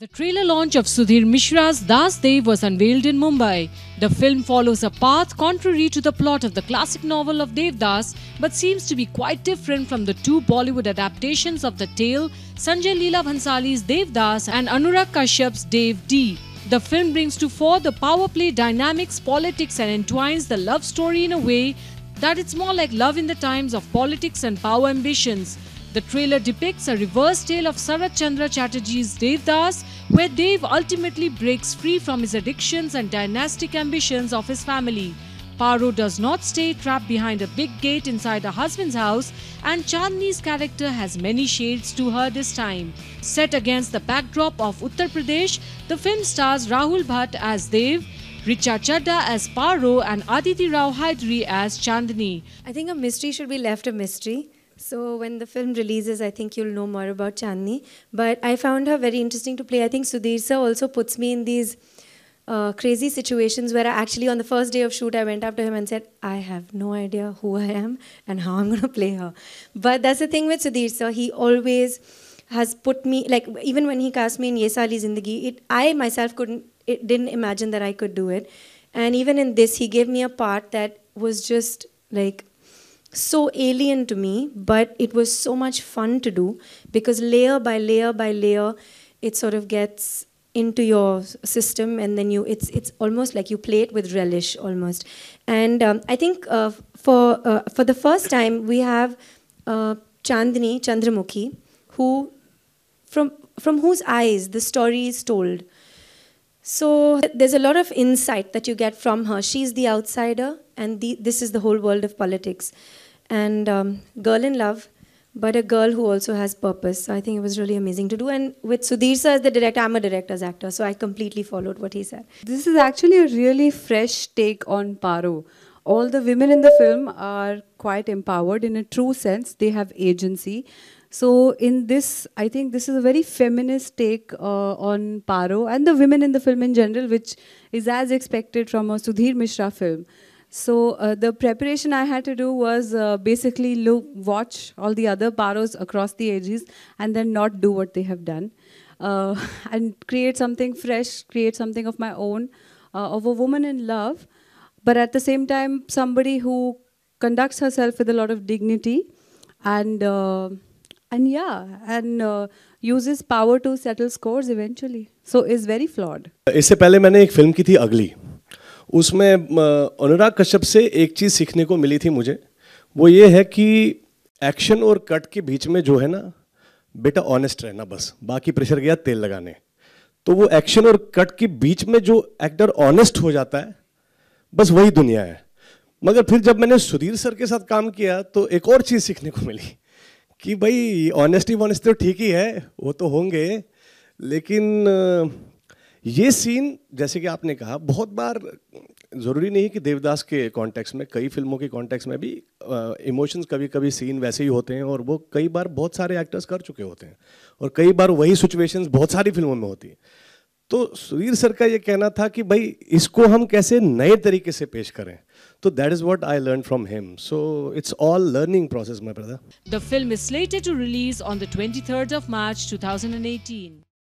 The trailer launch of Sudhir Mishra's Das Dev was unveiled in Mumbai. The film follows a path contrary to the plot of the classic novel of Devdas but seems to be quite different from the two Bollywood adaptations of the tale Sanjay Leela Bhansali's Devdas and Anurag Kashyap's Dev D. The film brings to fore the power play dynamics, politics and entwines the love story in a way that it's more like love in the times of politics and power ambitions. The trailer depicts a reverse tale of Sarat Chandra Chatterjee's Devdas, where Dev ultimately breaks free from his addictions and dynastic ambitions of his family. Paro does not stay trapped behind a big gate inside her husband's house, and Chandni's character has many shades to her this time. Set against the backdrop of Uttar Pradesh, the film stars Rahul Bhatt as Dev, Richa Chadda as Paro, and Aditi Rao Hydri as Chandni. I think a mystery should be left a mystery. So when the film releases, I think you'll know more about Chandni. But I found her very interesting to play. I think Sudhir sir also puts me in these uh, crazy situations where I actually, on the first day of shoot, I went up to him and said, I have no idea who I am and how I'm going to play her. But that's the thing with Sudhir sir. He always has put me, like even when he cast me in Yesali Zindagi, it, I myself couldn't, it didn't imagine that I could do it. And even in this, he gave me a part that was just like so alien to me, but it was so much fun to do because layer by layer by layer, it sort of gets into your system, and then you it's it's almost like you play it with relish almost. And um, I think uh, for uh, for the first time we have uh, Chandni Chandramukhi, who from from whose eyes the story is told. So there's a lot of insight that you get from her. She's the outsider and the, this is the whole world of politics. And um, Girl in Love, but a girl who also has purpose. So I think it was really amazing to do. And with Sudhir sir as the director, I'm a director's actor, so I completely followed what he said. This is actually a really fresh take on Paro. All the women in the film are quite empowered in a true sense. They have agency. So in this, I think this is a very feminist take uh, on Paro and the women in the film in general, which is as expected from a Sudhir Mishra film. So uh, the preparation I had to do was uh, basically look, watch all the other paros across the ages, and then not do what they have done. Uh, and create something fresh, create something of my own, uh, of a woman in love, but at the same time somebody who conducts herself with a lot of dignity and, uh, and yeah, and uh, uses power to settle scores eventually. So is very flawed. इससे पहले मैंने एक film की थी अगली उसमें अनुराग कश्यप से एक चीज़ सीखने को मिली थी मुझे वो ये है कि एक्शन और कट के बीच में जो है ना बेटा ऑनेस्ट रहना बस बाकी प्रेशर गया तेल लगाने तो वो एक्शन और कट के बीच में जो एक्टर ऑनेस्ट हो जाता है बस वही दुनिया है मगर फिर जब मैंने सुधीर सर के साथ काम किया तो एक और चीज़ सीखने को मिली कि भाई ऑनेस्टी वॉनेस्टी तो ठीक ही है वो तो होंगे लेकिन ये सीन जैसे कि आपने कहा बहुत बार ज़रूरी नहीं कि देवदास के कॉन्टेक्स्ट में कई फिल्मों के कॉन्टेक्स्ट में भी इमोशंस कभी कभी सीन वैसे ही होते हैं और वो कई बार बहुत सारे एक्टर्स कर चुके होते हैं और कई बार वही सिचुएशंस बहुत सारी फिल्मों में होती हैं तो सुधीर सर का ये कहना था कि भाई इसको हम कैसे नए तरीके से पेश करें तो that is what I learn from him so it's all learning process my brother the film is slated to release on the 23rd of March to